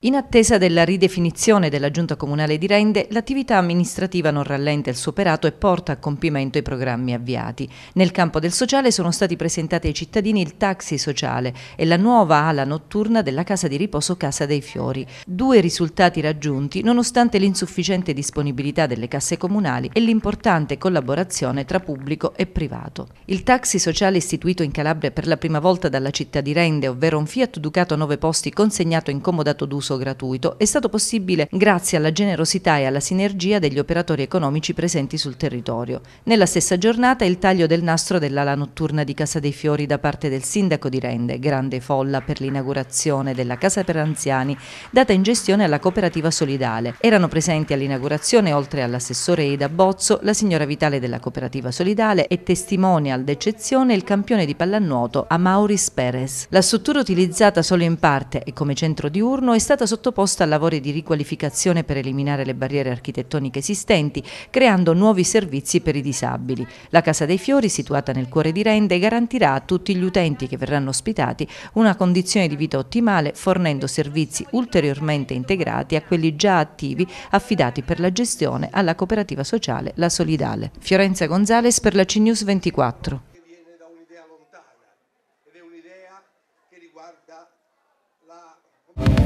In attesa della ridefinizione della Giunta Comunale di Rende, l'attività amministrativa non rallenta il suo operato e porta a compimento i programmi avviati. Nel campo del sociale sono stati presentati ai cittadini il taxi sociale e la nuova ala notturna della casa di riposo Casa dei Fiori. Due risultati raggiunti nonostante l'insufficiente disponibilità delle casse comunali e l'importante collaborazione tra pubblico e privato. Il taxi sociale istituito in Calabria per la prima volta dalla città di Rende, ovvero un Fiat Ducato 9 posti consegnato in comodato d'uso uso gratuito, è stato possibile grazie alla generosità e alla sinergia degli operatori economici presenti sul territorio. Nella stessa giornata il taglio del nastro dell'ala notturna di Casa dei Fiori da parte del sindaco di Rende, grande folla per l'inaugurazione della Casa per Anziani, data in gestione alla cooperativa solidale. Erano presenti all'inaugurazione, oltre all'assessore Eda Bozzo, la signora Vitale della cooperativa solidale e testimonial d'eccezione il campione di pallanuoto Amauris Perez. La struttura utilizzata solo in parte e come centro diurno è stata stata sottoposta a lavori di riqualificazione per eliminare le barriere architettoniche esistenti, creando nuovi servizi per i disabili. La Casa dei Fiori, situata nel cuore di Rende, garantirà a tutti gli utenti che verranno ospitati una condizione di vita ottimale, fornendo servizi ulteriormente integrati a quelli già attivi affidati per la gestione alla cooperativa sociale La Solidale. Fiorenza Gonzales per la CNews 24. che riguarda la...